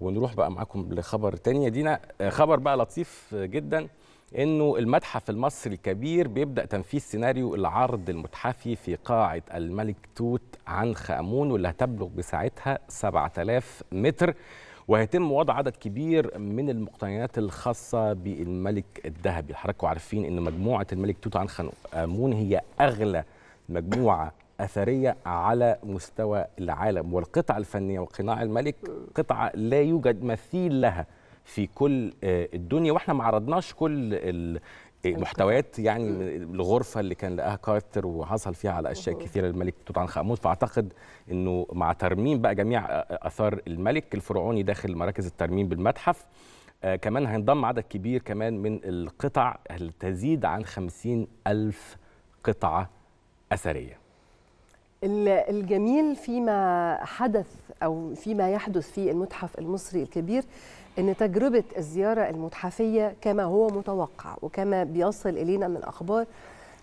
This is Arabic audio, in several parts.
ونروح بقى معاكم لخبر تاني دينا آه، خبر بقى لطيف آه، جدا انه المتحف المصري الكبير بيبدا تنفيذ سيناريو العرض المتحفي في قاعه الملك توت عنخ امون واللي هتبلغ بساعتها 7000 متر وهيتم وضع عدد كبير من المقتنيات الخاصة بالملك الذهبي حضراتكم عارفين أن مجموعة الملك توت عنخ آمون هي أغلى مجموعة أثرية على مستوى العالم والقطع الفنية وقناع الملك قطعة لا يوجد مثيل لها في كل آه، الدنيا واحنا ما عرضناش كل المحتويات آه، يعني الغرفه اللي كان لقاها كارتر وحصل فيها على اشياء كثيره للملك توت عنخ امون فاعتقد انه مع ترميم بقى جميع آه، اثار الملك الفرعوني داخل مراكز الترميم بالمتحف آه كمان هينضم عدد كبير كمان من القطع تزيد عن خمسين ألف قطعة أثرية الجميل فيما حدث أو فيما يحدث في المتحف المصري الكبير أن تجربة الزيارة المتحفية كما هو متوقع وكما بيصل إلينا من أخبار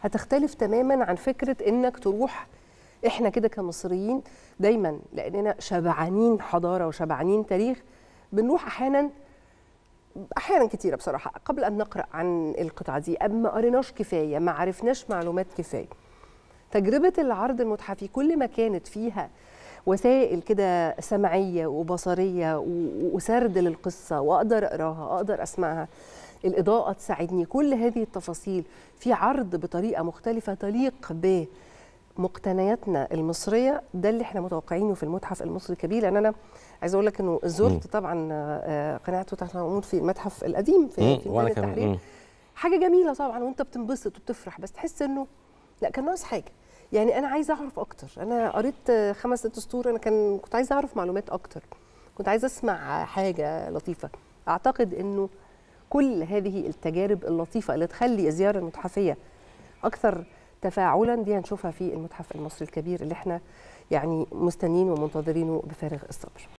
هتختلف تماما عن فكرة أنك تروح إحنا كده كمصريين دايما لأننا شبعانين حضارة وشبعانين تاريخ بنروح أحيانا احيانا كتيره بصراحه قبل ان نقرا عن القطعه دي اما قريناش كفايه ما عرفناش معلومات كفايه تجربه العرض المتحفي كل ما كانت فيها وسائل كده سمعيه وبصريه وسرد للقصه واقدر اقراها اقدر اسمعها الاضاءه تساعدني كل هذه التفاصيل في عرض بطريقه مختلفه تليق ب مقتنياتنا المصريه ده اللي احنا متوقعينه في المتحف المصري الكبير لان يعني انا عايزه اقول لك انه زرت طبعا آه، قناه توت في المتحف القديم في في ميدان التحرير حاجه جميله طبعا وانت بتنبسط وبتفرح بس تحس انه لا كان ناقص حاجه يعني انا عايزه اعرف اكتر انا قريت خمس ست سطور انا كان كنت عايزه اعرف معلومات اكتر كنت عايزه اسمع حاجه لطيفه اعتقد انه كل هذه التجارب اللطيفه اللي تخلي الزياره المتحفيه اكثر تفاعلا دي هنشوفها في المتحف المصري الكبير اللي احنا يعني مستنين ومنتظرينه بفارغ الصبر